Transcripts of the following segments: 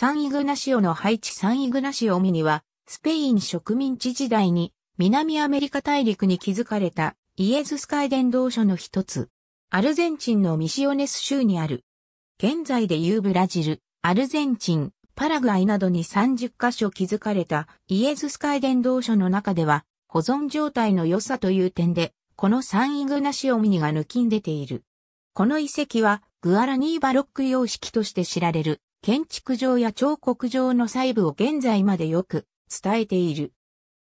サンイグナシオの配置サンイグナシオミニは、スペイン植民地時代に南アメリカ大陸に築かれたイエズス会伝道所の一つ。アルゼンチンのミシオネス州にある。現在でいうブラジル、アルゼンチン、パラグアイなどに30カ所築かれたイエズス会伝道所の中では、保存状態の良さという点で、このサンイグナシオミニが抜きん出ている。この遺跡は、グアラニーバロック様式として知られる、建築上や彫刻上の細部を現在までよく伝えている。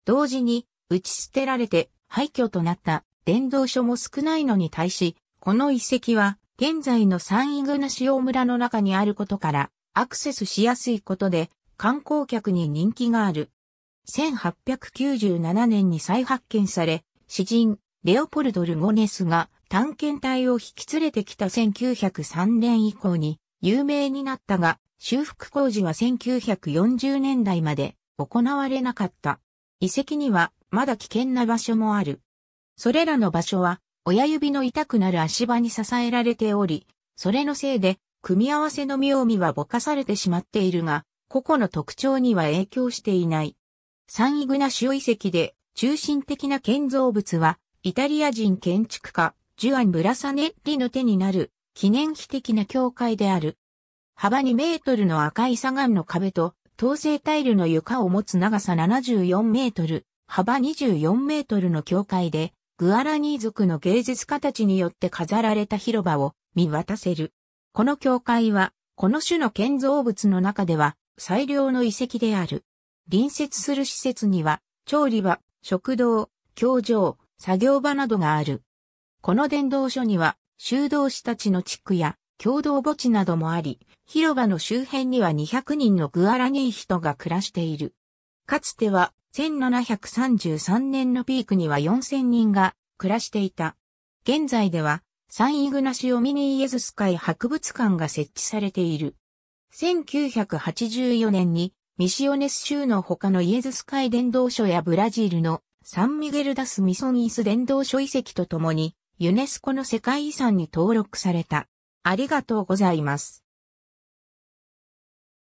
同時に打ち捨てられて廃墟となった伝道書も少ないのに対し、この遺跡は現在のサンイグナシオ村の中にあることからアクセスしやすいことで観光客に人気がある。1897年に再発見され、詩人レオポルド・ルゴネスが探検隊を引き連れてきた1903年以降に有名になったが、修復工事は1940年代まで行われなかった。遺跡にはまだ危険な場所もある。それらの場所は、親指の痛くなる足場に支えられており、それのせいで、組み合わせの妙味はぼかされてしまっているが、個々の特徴には影響していない。サンイグナシオ遺跡で中心的な建造物は、イタリア人建築家、ジュアン・ブラサネッリの手になる記念碑的な教会である。幅2メートルの赤い砂岩の壁と、統制タイルの床を持つ長さ74メートル、幅24メートルの教会で、グアラニー族の芸術家たちによって飾られた広場を見渡せる。この教会は、この種の建造物の中では最良の遺跡である。隣接する施設には、調理場、食堂、教場、作業場などがある。この伝道書には、修道士たちの地区や共同墓地などもあり、広場の周辺には200人のグアラニー人が暮らしている。かつては1733年のピークには4000人が暮らしていた。現在ではサンイグナシオミニイエズス会博物館が設置されている。1984年にミシオネス州の他のイエズス会伝道所やブラジルのサンミゲルダスミソンイス伝道所遺跡とともにユネスコの世界遺産に登録された。ありがとうございます。